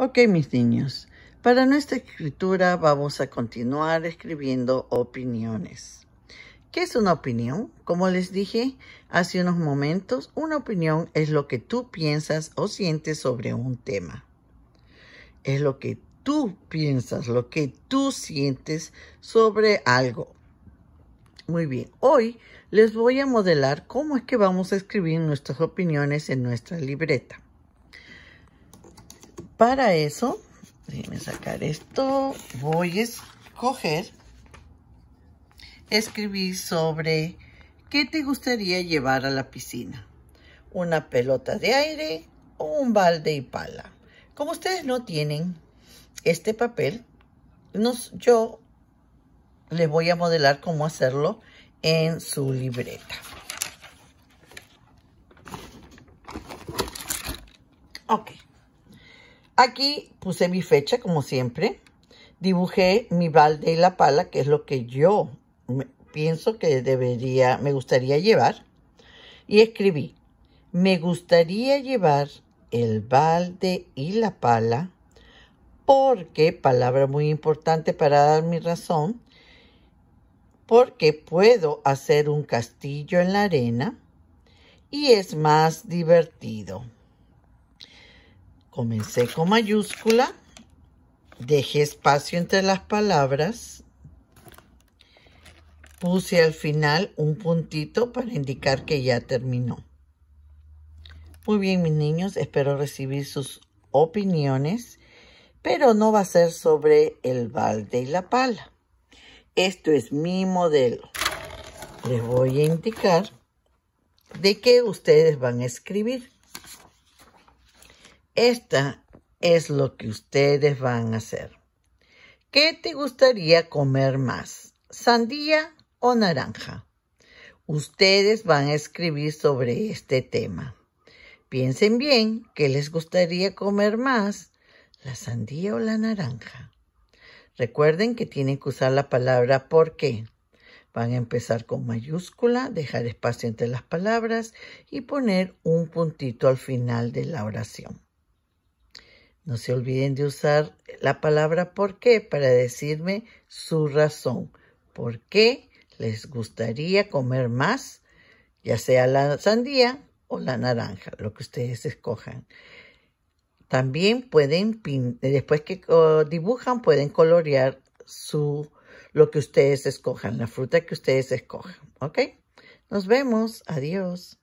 Ok, mis niños, para nuestra escritura vamos a continuar escribiendo opiniones. ¿Qué es una opinión? Como les dije hace unos momentos, una opinión es lo que tú piensas o sientes sobre un tema. Es lo que tú piensas, lo que tú sientes sobre algo. Muy bien, hoy les voy a modelar cómo es que vamos a escribir nuestras opiniones en nuestra libreta. Para eso, déjenme sacar esto, voy a escoger, escribir sobre qué te gustaría llevar a la piscina. Una pelota de aire o un balde y pala. Como ustedes no tienen este papel, nos, yo les voy a modelar cómo hacerlo en su libreta. Ok. Aquí puse mi fecha, como siempre. Dibujé mi balde y la pala, que es lo que yo pienso que debería, me gustaría llevar. Y escribí, me gustaría llevar el balde y la pala porque, palabra muy importante para dar mi razón, porque puedo hacer un castillo en la arena y es más divertido. Comencé con mayúscula, dejé espacio entre las palabras, puse al final un puntito para indicar que ya terminó. Muy bien, mis niños, espero recibir sus opiniones, pero no va a ser sobre el balde y la pala. Esto es mi modelo. Les voy a indicar de qué ustedes van a escribir. Esta es lo que ustedes van a hacer. ¿Qué te gustaría comer más? ¿Sandía o naranja? Ustedes van a escribir sobre este tema. Piensen bien qué les gustaría comer más, la sandía o la naranja. Recuerden que tienen que usar la palabra por qué. Van a empezar con mayúscula, dejar espacio entre las palabras y poner un puntito al final de la oración. No se olviden de usar la palabra por qué para decirme su razón. ¿Por qué les gustaría comer más, ya sea la sandía o la naranja, lo que ustedes escojan? También pueden, después que dibujan, pueden colorear su, lo que ustedes escojan, la fruta que ustedes escojan. ¿Ok? Nos vemos. Adiós.